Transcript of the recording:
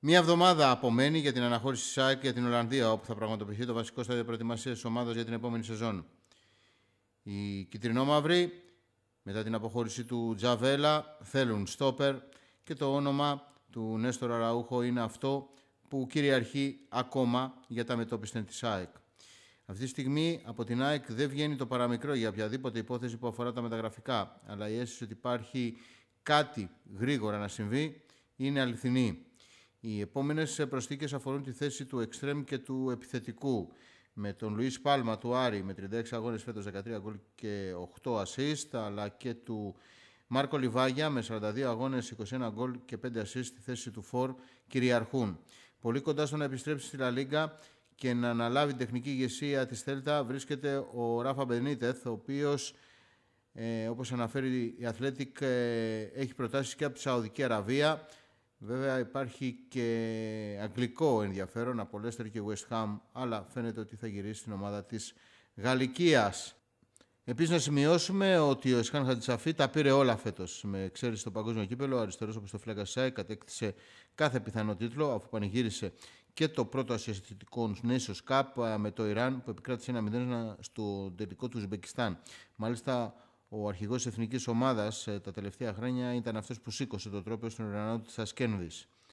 Μία εβδομάδα απομένει για την αναχώρηση της ΣΑΕΚ για την Ολλανδία, όπου θα πραγματοποιηθεί το βασικό στάδιο προετοιμασίας της ομάδας για την επόμενη σεζόν. Οι κυτρινόμαυροι, μετά την αποχώρηση του Τζαβέλα, θέλουν στόπερ και το όνομα του Νέστορα Ραούχο είναι αυτό που κυριαρχεί ακόμα για τα μετώπιστεν της ΑΕΚ. Αυτή τη στιγμή από την ΑΕΚ δεν βγαίνει το παραμικρό για οποιαδήποτε υπόθεση που αφορά τα μεταγραφικά, αλλά η αίσθηση ότι υπάρχει κάτι γρήγορα να συμβεί είναι αληθινή. Οι επόμενες προσθήκες αφορούν τη θέση του εξτρέμ και του επιθετικού. Με τον Λουίς Πάλμα του Άρη με 36 αγώνες φέτος 13 γκολ και 8 ασίστ αλλά και του Μάρκο Λιβάγια με 42 αγώνες, 21 γκολ και 5 ασίστ στη θέση του Φορ κυριαρχούν. Πολύ κοντά στο να επιστρέψει στη Λα Λίγκα και να αναλάβει την τεχνική ηγεσία της Θέλτα βρίσκεται ο Ράφα Μπενίτεθ, ο οποίος, ε, όπως αναφέρει η Αθλέτικ, ε, έχει προτάσεις και από τη Σαουδική Αραβία, Βέβαια υπάρχει και αγγλικό ενδιαφέρον από Λέστερ και West Ham, αλλά φαίνεται ότι θα γυρίσει στην ομάδα της Γαλλικίας. Επίσης να σημειώσουμε ότι ο Ισχάν Χατζησαφή τα πήρε όλα φέτος. Με εξαίρεση στο παγκόσμιο κύπελο, αριστερός όπως το Φλέγκα Σάι κατέκτησε κάθε πιθανό τίτλο αφού πανηγύρισε και το πρώτο ασιαστητικό Nations Καπ ε, με το Ιράν που επικράτησε ένα 0 στο τελικό του Ουσμπεκιστάν. Μάλιστα ο αρχηγός της εθνικής ομάδας ε, τα τελευταία χρόνια ήταν αυτός που σήκωσε το τρόπο στον ουρανό τη Ασκένδη.